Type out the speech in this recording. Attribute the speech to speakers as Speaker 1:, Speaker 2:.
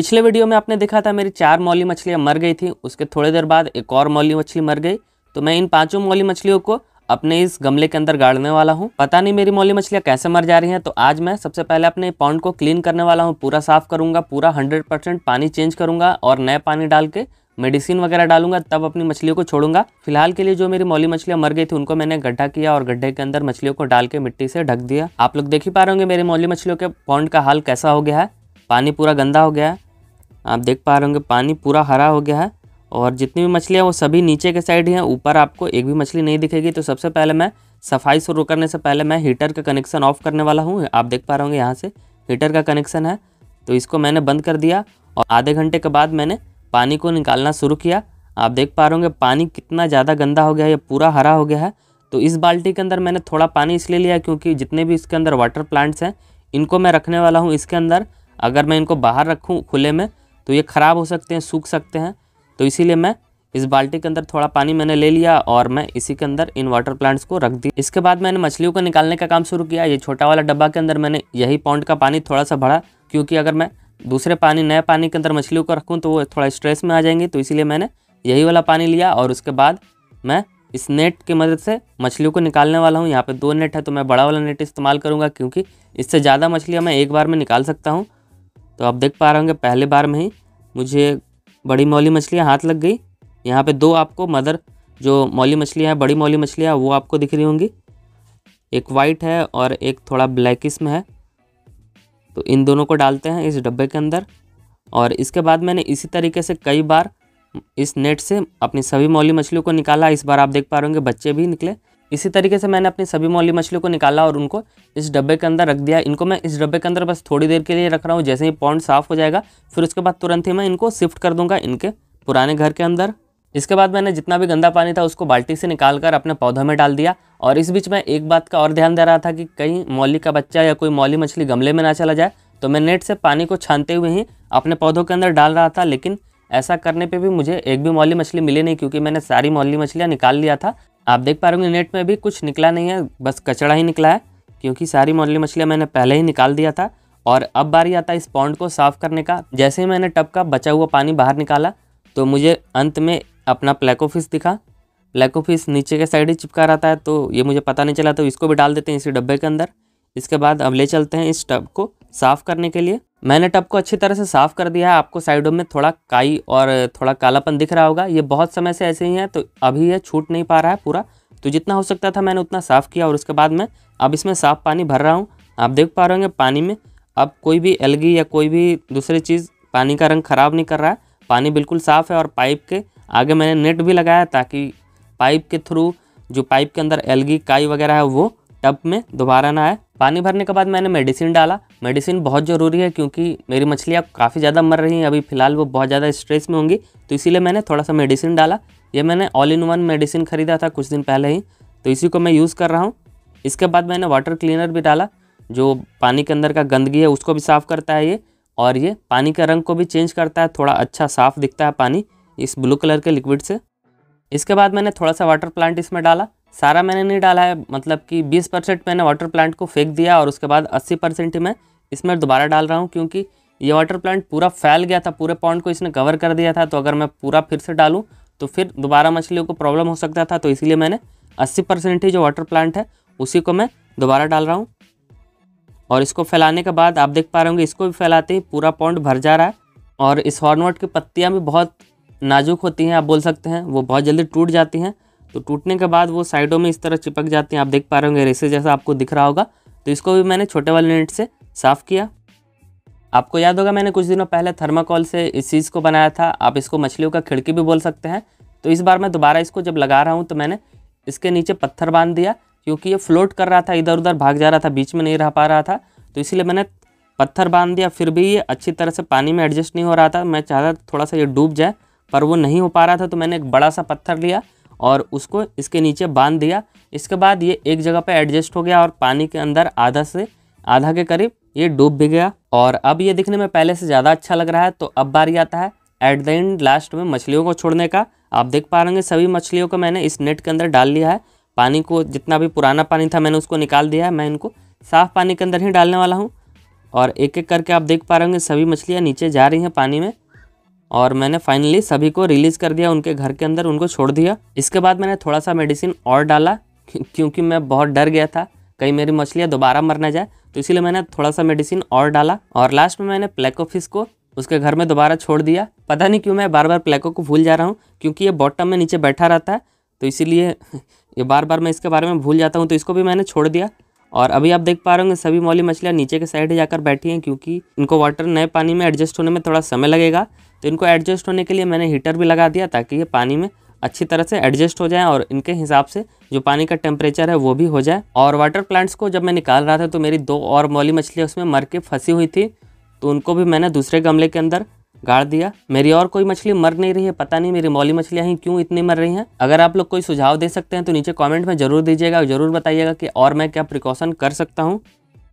Speaker 1: पिछले वीडियो में आपने देखा था मेरी चार मौली मछलियाँ मर गई थी उसके थोड़ी देर बाद एक और मौली मछली मर गई तो मैं इन पाँचों मौली मछलियों को अपने इस गमले के अंदर गाड़ने वाला हूँ पता नहीं मेरी मौली मछलियाँ कैसे मर जा रही हैं तो आज मैं सबसे पहले अपने पॉन्ड को क्लीन करने वाला हूँ पूरा साफ करूँगा पूरा हंड्रेड परसेंट पानी चेंज करूँगा और नए पानी डाल के मेडिसिन वगैरह डालूंगा तब अपनी मछलियों को छोड़ूंगा फिलहाल के लिए जो मेरी मौली मछलियाँ मर गई थी उनको मैंने गड्ढा किया और गड्ढे के अंदर मछलियों को डाल के मिट्टी से ढक दिया आप लोग देख ही पा रहे होंगे मेरी मौली मछलियों के पॉन्ड का हाल कैसा हो गया है पानी पूरा गंदा हो गया है आप देख पा रहे होंगे पानी पूरा हरा हो गया है और जितनी भी मछलियाँ वो सभी नीचे के साइड ही हैं ऊपर आपको एक भी मछली नहीं दिखेगी तो सबसे पहले मैं सफाई शुरू करने से पहले मैं हीटर का कनेक्शन ऑफ करने वाला हूँ आप देख पा रहे होंगे यहाँ से हीटर का कनेक्शन है तो इसको मैंने बंद कर दिया और आधे घंटे के बाद मैंने पानी को निकालना शुरू किया आप देख पा रहे होंगे पानी कितना ज़्यादा गंदा हो गया है पूरा हरा हो गया है तो इस बाल्टी के अंदर मैंने थोड़ा पानी इसलिए लिया क्योंकि जितने भी इसके अंदर वाटर प्लांट्स हैं इनको मैं रखने वाला हूँ इसके अंदर अगर मैं इनको बाहर रखूँ खुले में तो ये ख़राब हो सकते हैं सूख सकते हैं तो इसीलिए मैं इस बाल्टी के अंदर थोड़ा पानी मैंने ले लिया और मैं इसी के अंदर इन वाटर प्लांट्स को रख दी इसके बाद मैंने मछलियों को निकालने का काम शुरू किया ये छोटा वाला डब्बा के अंदर मैंने यही पॉन्ड का पानी थोड़ा सा भरा क्योंकि अगर मैं दूसरे पानी नए पानी के अंदर मछलियों को रखूँ तो वो थोड़ा स्ट्रेस में आ जाएंगे तो इसीलिए मैंने यही वाला पानी लिया और उसके बाद मैं इस नेट की मदद से मछलियों को निकालने वाला हूँ यहाँ पर दो नेट है तो मैं बड़ा वाला नेट इस्तेमाल करूँगा क्योंकि इससे ज़्यादा मछलियाँ मैं एक बार में निकाल सकता हूँ तो आप देख पा रहे होंगे पहले बार में ही मुझे बड़ी मौली मछलियाँ हाथ लग गई यहाँ पे दो आपको मदर जो मौली मछलियाँ हैं बड़ी मौली मछलियाँ वो आपको दिख रही होंगी एक वाइट है और एक थोड़ा ब्लैक इसमें है तो इन दोनों को डालते हैं इस डब्बे के अंदर और इसके बाद मैंने इसी तरीके से कई बार इस नेट से अपनी सभी मौली मछलियों को निकाला इस बार आप देख पा रहे होंगे बच्चे भी निकले इसी तरीके से मैंने अपनी सभी मौली मछलियों को निकाला और उनको इस डब्बे के अंदर रख दिया इनको मैं इस डब्बे के अंदर बस थोड़ी देर के लिए रख रहा हूँ जैसे ही पॉन्ड साफ़ हो जाएगा फिर उसके बाद तुरंत ही मैं इनको शिफ्ट कर दूंगा इनके पुराने घर के अंदर इसके बाद मैंने जितना भी गंदा पानी था उसको बाल्टी से निकाल कर अपने पौधों में डाल दिया और इस बीच मैं एक बात का और ध्यान दे रहा था कि कहीं मौली का बच्चा या कोई मौली मछली गमले में ना चला जाए तो मैं नेट से पानी को छानते हुए ही अपने पौधों के अंदर डाल रहा था लेकिन ऐसा करने पे भी मुझे एक भी मौली मछली मिली नहीं क्योंकि मैंने सारी मौली मछलियाँ निकाल लिया था आप देख पा रहे होंगे नेट में अभी कुछ निकला नहीं है बस कचड़ा ही निकला है क्योंकि सारी मोरली मछलियाँ मैंने पहले ही निकाल दिया था और अब बारी आता है इस पॉन्ड को साफ़ करने का जैसे ही मैंने टब का बचा हुआ पानी बाहर निकाला तो मुझे अंत में अपना प्लेको फिश दिखा प्लेको फिश नीचे के साइड ही चिपका रहता है तो ये मुझे पता नहीं चला तो इसको भी डाल देते हैं इसी डब्बे के अंदर इसके बाद अब ले चलते हैं इस टब को साफ़ करने के लिए मैंने टब को अच्छी तरह से साफ़ कर दिया है आपको साइडों में थोड़ा काई और थोड़ा कालापन दिख रहा होगा ये बहुत समय से ऐसे ही है तो अभी ये छूट नहीं पा रहा है पूरा तो जितना हो सकता था मैंने उतना साफ़ किया और उसके बाद मैं अब इसमें साफ़ पानी भर रहा हूँ आप देख पा रहे होंगे पानी में अब कोई भी एलगी या कोई भी दूसरी चीज़ पानी का रंग ख़राब नहीं कर रहा है पानी बिल्कुल साफ़ है और पाइप के आगे मैंने नेट भी लगाया ताकि पाइप के थ्रू जो पाइप के अंदर एलगी काई वगैरह है वो टब में दोबारा ना आए पानी भरने के बाद मैंने मेडिसिन डाला मेडिसिन बहुत ज़रूरी है क्योंकि मेरी मछलियाँ काफ़ी ज़्यादा मर रही हैं अभी फ़िलहाल वो बहुत ज़्यादा स्ट्रेस में होंगी तो इसीलिए मैंने थोड़ा सा मेडिसिन डाला ये मैंने ऑल इन वन मेडिसिन ख़रीदा था कुछ दिन पहले ही तो इसी को मैं यूज़ कर रहा हूँ इसके बाद मैंने वाटर क्लीनर भी डाला जो पानी के अंदर का गंदगी है उसको भी साफ़ करता है ये और ये पानी का रंग को भी चेंज करता है थोड़ा अच्छा साफ़ दिखता है पानी इस ब्लू कलर के लिक्विड से इसके बाद मैंने थोड़ा सा वाटर प्लांट इसमें डाला सारा मैंने नहीं डाला है मतलब कि 20 परसेंट मैंने वाटर प्लांट को फेंक दिया और उसके बाद 80 परसेंट ही मैं इसमें दोबारा डाल रहा हूँ क्योंकि ये वाटर प्लांट पूरा फैल गया था पूरे पॉन्ड को इसने कवर कर दिया था तो अगर मैं पूरा फिर से डालूँ तो फिर दोबारा मछलियों को प्रॉब्लम हो सकता था तो इसलिए मैंने अस्सी परसेंट ही जो वाटर प्लांट है उसी को मैं दोबारा डाल रहा हूँ और इसको फैलाने के बाद आप देख पा रहे होंगे इसको भी फैलाते ही पूरा पॉन्ड भर जा रहा है और इस हॉर्नवर्ट की पत्तियाँ भी बहुत नाजुक होती हैं आप बोल सकते हैं वो बहुत जल्दी टूट जाती हैं तो टूटने के बाद वो साइडों में इस तरह चिपक जाती हैं आप देख पा रहे होंगे रेसे जैसा आपको दिख रहा होगा तो इसको भी मैंने छोटे वाले नेट से साफ़ किया आपको याद होगा मैंने कुछ दिनों पहले थर्माकोल से इस चीज़ को बनाया था आप इसको मछलियों का खिड़की भी बोल सकते हैं तो इस बार मैं दोबारा इसको जब लगा रहा हूँ तो मैंने इसके नीचे पत्थर बांध दिया क्योंकि ये फ्लोट कर रहा था इधर उधर भाग जा रहा था बीच में नहीं रह पा रहा था तो इसीलिए मैंने पत्थर बांध दिया फिर भी ये अच्छी तरह से पानी में एडजस्ट नहीं हो रहा था मैं चाहता थोड़ा सा ये डूब जाए पर वो नहीं हो पा रहा था तो मैंने एक बड़ा सा पत्थर लिया और उसको इसके नीचे बांध दिया इसके बाद ये एक जगह पर एडजस्ट हो गया और पानी के अंदर आधा से आधा के करीब ये डूब भी गया और अब ये दिखने में पहले से ज़्यादा अच्छा लग रहा है तो अब बारी आता है एट द एंड लास्ट में मछलियों को छोड़ने का आप देख पा रहे सभी मछलियों को मैंने इस नेट के अंदर डाल लिया है पानी को जितना भी पुराना पानी था मैंने उसको निकाल दिया है मैं इनको साफ़ पानी के अंदर ही डालने वाला हूँ और एक एक करके आप देख पा रहे सभी मछलियाँ नीचे जा रही हैं पानी में और मैंने फाइनली सभी को रिलीज़ कर दिया उनके घर के अंदर उनको छोड़ दिया इसके बाद मैंने थोड़ा सा मेडिसिन और डाला क्योंकि मैं बहुत डर गया था कहीं मेरी मछलियाँ दोबारा मर ना जाए तो इसीलिए मैंने थोड़ा सा मेडिसिन और डाला और लास्ट में मैंने प्लेको फिश को उसके घर में दोबारा छोड़ दिया पता नहीं क्यों मैं बार बार प्लेको को भूल जा रहा हूँ क्योंकि ये बॉटम में नीचे बैठा रहता है तो इसीलिए ये बार बार मैं इसके बारे में भूल जाता हूँ तो इसको भी मैंने छोड़ दिया और अभी आप देख पा रहे होंगे सभी मौली मछलियाँ नीचे के साइड ही जाकर बैठी हैं क्योंकि इनको वाटर नए पानी में एडजस्ट होने में थोड़ा समय लगेगा तो इनको एडजस्ट होने के लिए मैंने हीटर भी लगा दिया ताकि ये पानी में अच्छी तरह से एडजस्ट हो जाए और इनके हिसाब से जो पानी का टेम्परेचर है वो भी हो जाए और वाटर प्लांट्स को जब मैं निकाल रहा था तो मेरी दो और मौली मछलियाँ उसमें मर के फंसी हुई थी तो उनको भी मैंने दूसरे गमले के अंदर गाड़ दिया मेरी और कोई मछली मर नहीं रही है पता नहीं मेरी मौली मछलियाँ ही क्यों इतनी मर रही हैं अगर आप लोग कोई सुझाव दे सकते हैं तो नीचे कॉमेंट में जरूर दीजिएगा जरूर बताइएगा कि और मैं क्या प्रिकॉशन कर सकता हूँ